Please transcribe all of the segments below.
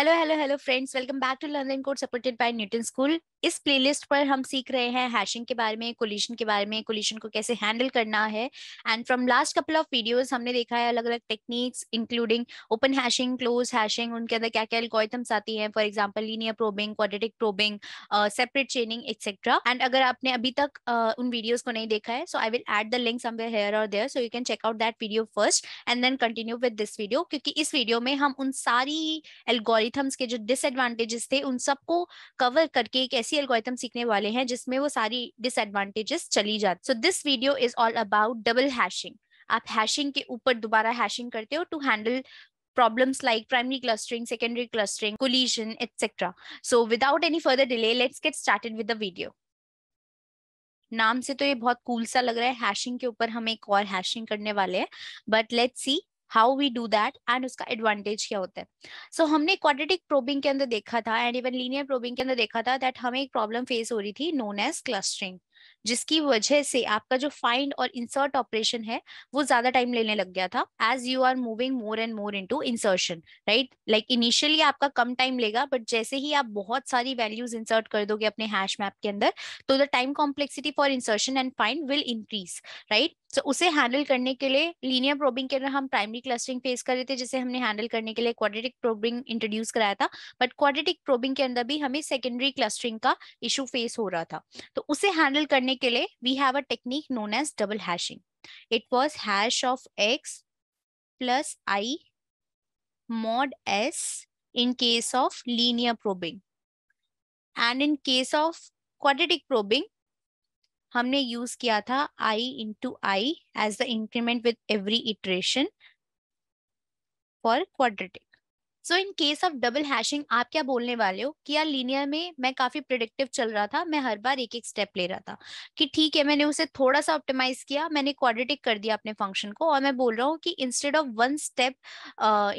Hello, hello, hello, friends. Welcome back to London Code supported by Newton School. इस playlist पर हम सीख रहे हैं हैशिंग के बारे में कोलिशन के बारे में कोलिशन को कैसे हैंडल करना है and from last couple of videos हमने देखा है अलग अलग techniques including open hashing close hashing उनके अंदर क्या क्या एल्गोइथम्स आती हैं for example linear probing quadratic probing separate chaining etcetera and अगर आपने अभी तक uh, उन वीडियोज को नहीं देखा है so I will add the link somewhere here और there so you can check out that video first and then continue with this video क्योंकि इस वीडियो में हम उन सारी एल्गोरिथम्स के जो डिसएडवांटेजेस थे उन सबको कवर करके एक ऐसी एल्गोइथम सीखने वाले हैं जिसमें वो सारी डिसएडवांटेजेस चली जाती so this video is all about double hashing आप हैशिंग के ऊपर दोबारा हैशिंग करते हो to handle problems like primary clustering secondary clustering collision etcetera so without any further delay let's get started with the video नाम से तो ये बहुत कूल cool सा लग रहा है हैशिंग के ऊपर हम एक और हैशिंग करने वाले हैं but let's see how we do that and उसका एडवांटेज क्या होता है सो so, हमने क्वाड्रेटिक प्रोबिंग के अंदर देखा था एंड इवन लीनियर प्रोबिंग के अंदर देखा था दैट हमें एक प्रॉब्लम फेस हो रही थी नोन एज क्लस्टरिंग जिसकी वजह से आपका जो फाइंड और इंसर्ट ऑपरेशन है वो ज्यादा टाइम लेने लग गया था as you are moving more and more into insertion right like initially आपका कम टाइम लेगा बट जैसे ही आप बहुत सारी वैल्यूज इंसर्ट कर दोगे अपने हैश मैप के अंदर तो the time complexity for insertion and find will increase right so so, उसे हैंडल करने के लिए लीनियर प्रोबिंग के अंदर हम प्राइमरी क्लस्टरिंग फेस कर रहे थे जिसे हमने हैंडल करने के लिए क्वाड्रेटिक प्रोबिंग इंट्रोड्यूस कराया था बट क्वाड्रेटिक प्रोबिंग के अंदर भी हमें सेकेंडरी क्लस्टरिंग का इशू फेस हो रहा था तो उसे हैंडल करने के लिए we have a technique known as double hashing it was hash of X plus I mod S in case of linear probing and in case of quadratic probing हमने use किया था I into I as the increment with every iteration for quadratic so in case of double hashing आप क्या बोलने वाले हो कि यार लीनियर में मैं काफी प्रिडिक्टिव चल रहा था मैं हर बार एक एक स्टेप ले रहा था कि ठीक है मैंने उसे थोड़ा सा ऑप्टिमाइज किया मैंने क्वाड्रेटिक कर दिया अपने फंक्शन को और मैं बोल रहा हूँ कि instead of one step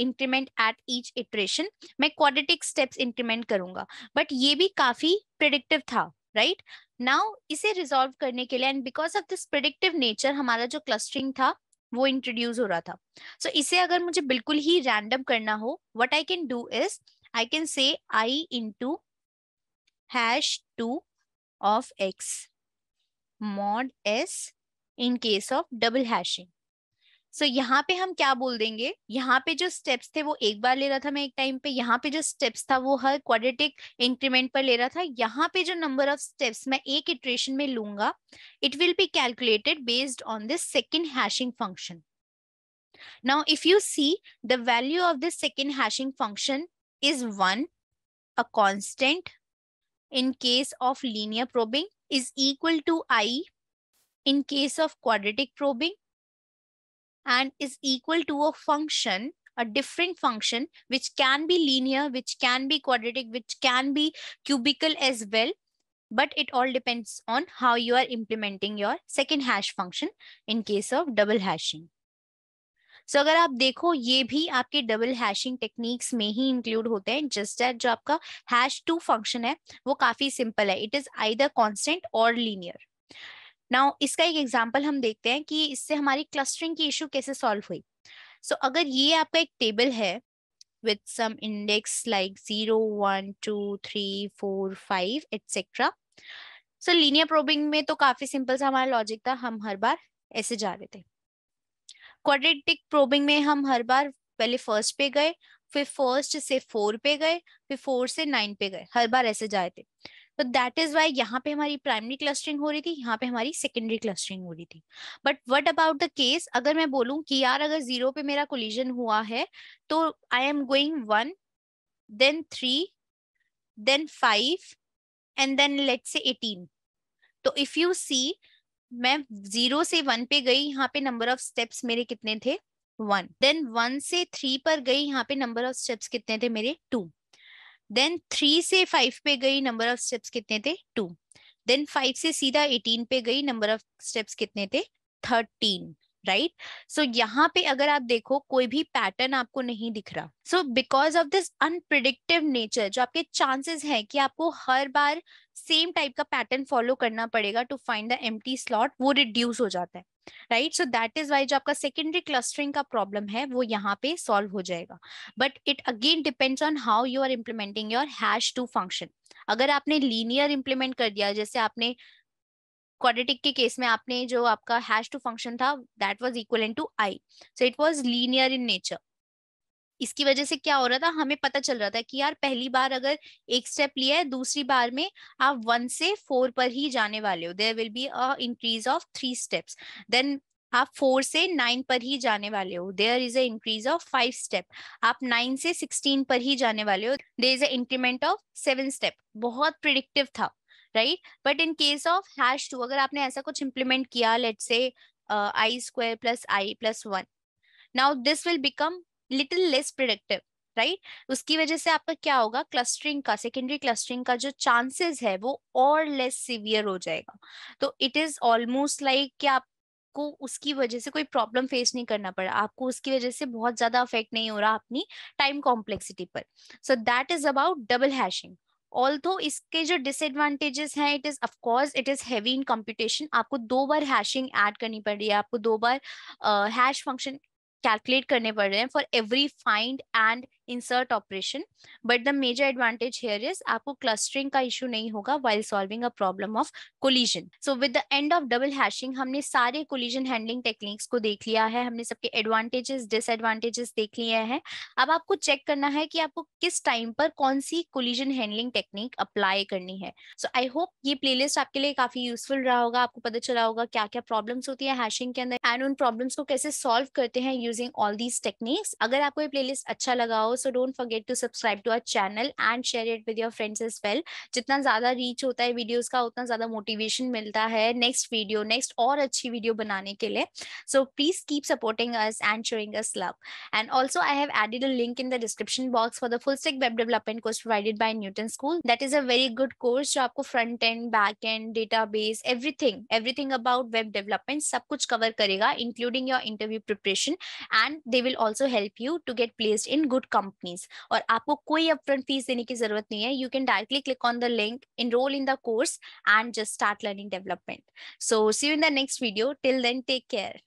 increment at each iteration मैं क्वाड्रेटिक स्टेप्स इंक्रीमेंट करूंगा बट ये भी काफी प्रिडिक्टिव था राइट नाउ इसे रिजोल्व करने के लिए and because of this predictive nature हमारा जो क्लस्टरिंग था वो इंट्रोड्यूस हो रहा था सो so, इसे अगर मुझे बिल्कुल ही रैंडम करना हो what I can do is I can say I into hash two of X mod S in case of double hashing so so, यहाँ पे हम क्या बोल देंगे यहाँ पे जो स्टेप्स थे वो एक बार ले रहा था मैं एक टाइम पे यहाँ पे जो स्टेप्स था वो हर क्वाड्रेटिक इंक्रीमेंट पर ले रहा था यहाँ पे जो नंबर ऑफ स्टेप्स मैं एक इटरेशन में लूंगा it will be calculated based on this second hashing function now if you see the value of this second hashing function is one a constant in case of linear probing is equal to i in case of quadratic probing and is equal to a function a different function which can be linear which can be quadratic which can be cubical as well but it all depends on how you are implementing your second hash function in case of double hashing so so, अगर आप देखो ये भी आपके double hashing techniques में ही include होते हैं just that जो आपका हैश टू फंक्शन है वो काफी सिंपल है इट इज आइदर कांस्टेंट और लीनियर नाउ इसका एक एग्जाम्पल हम देखते हैं कि इससे हमारी क्लस्टरिंग की इशू कैसे सॉल्व हुई सो so, अगर ये आपका एक टेबल है with some index like zero one two three four five etcetera so linear probing में तो काफी सिंपल सा हमारा लॉजिक था हम हर बार ऐसे जा रहे थे क्वाड्रेटिक प्रोबिंग में हम हर बार पहले फर्स्ट पे गए फिर फर्स्ट से फोर पे गए फिर फोर से नाइन पे गए हर बार ऐसे जाए थे तो दैट इज वाई यहाँ पे हमारी प्राइमरी क्लस्टरिंग हो रही थी यहाँ पे हमारी सेकेंडरी क्लस्टरिंग हो रही थी but what about the case अगर मैं बोलूँ कि यार अगर जीरो पे मेरा कोलिजन हुआ है तो I am going one then three then five and then let's say eighteen तो इफ यू सी मैं जीरो से वन पे गई यहाँ पे नंबर ऑफ स्टेप्स मेरे कितने थे वन देन वन से थ्री पर गई यहाँ पे नंबर ऑफ स्टेप्स कितने थे मेरे टू देन थ्री से फाइव पे गई नंबर ऑफ स्टेप्स कितने थे टू देन फाइव से सीधा एटीन पे गई नंबर ऑफ स्टेप्स कितने थे थर्टीन राइट सो यहाँ पे अगर आप देखो कोई भी पैटर्न आपको नहीं दिख रहा so because of this unpredictive nature जो आपके चांसेस हैं कि आपको हर बार सेम टाइप का पैटर्न फॉलो करना पड़ेगा to find the M slot वो रिड्यूस हो जाता है right so that is why जो आपका सेकेंडरी क्लस्टरिंग का प्रॉब्लम है वो यहाँ पे सॉल्व हो जाएगा but it again depends on how you are implementing your hash two function अगर आपने लीनियर इम्प्लीमेंट कर दिया जैसे आपने क्वाड्रेटिक के केस में आपने जो आपका हैश टू फंक्शन था that was equal to i so it was linear in nature इसकी वजह से क्या हो रहा था हमें पता चल रहा था कि यार पहली बार अगर एक स्टेप लिया है दूसरी बार में आप वन से फोर पर ही जाने वाले हो there will be a increase of three steps then आप फोर से नाइन पर ही जाने वाले हो there is a increase of five step आप नाइन से सिक्सटीन पर ही जाने वाले हो there is a increment of seven step बहुत प्रिडिक्टिव था right but in case of hash two अगर आपने ऐसा कुछ इम्प्लीमेंट किया let's say i square plus i plus one now this will become little less productive right उसकी वजह से आपका क्या होगा क्लस्टरिंग का सेकेंडरी क्लस्टरिंग का जो चांसेस है वो और लेस सिवियर हो जाएगा तो इट इज ऑलमोस्ट लाइक कि आपको उसकी वजह से कोई प्रॉब्लम फेस नहीं करना पड़ा आपको उसकी वजह से बहुत ज्यादा अफेक्ट नहीं हो रहा अपनी टाइम कॉम्प्लेक्सिटी पर so that is about double hashing although इसके जो डिसएडवांटेजेस हैं it is of course it is heavy in computation आपको दो बार हैशिंग ऐड करनी पड़ रही है आपको दो बार हैश फंक्शन कैलकुलेट करने पड़ रहे हैं for every find and insert operation. But the major advantage here is आपको clustering का issue नहीं होगा while solving a problem of collision. So with the end of double hashing हमने सारे collision handling techniques को देख लिया है हमने सबके advantages disadvantages देख लिए हैं अब आपको check करना है कि आपको किस time पर कौन सी collision handling technique apply करनी है सो आई होप ये प्लेलिस्ट आपके लिए काफी यूजफुल रहा होगा आपको पता चला होगा क्या क्या प्रॉब्लम्स होती है हैशिंग के अंदर एंड उन प्रॉब्लम्स को कैसे सॉल्व करते हैं यूजिंग ऑल दीज टेक्निक्स अगर आपको ये प्लेलिस्ट अच्छा लगा हो so don't forget to subscribe to our channel and share it with your friends as well Jitna ज़्यादा reach hota hai videos ka, utna ज़्यादा motivation milta hai next video next और अच्छी video banane ke liye. so please keep supporting us and showing us love and also I have added a link in the description box for the full stack web development course provided by Newton School that is a very good course जो aapko front end back end database everything everything about web development sab kuch cover karega, including your interview preparation and they will also help you to get placed in good company companies और आपको कोई upfront fees देने की जरूरत नहीं है you can directly click on the link enroll in the course and just start learning development so see you in the next video till then take care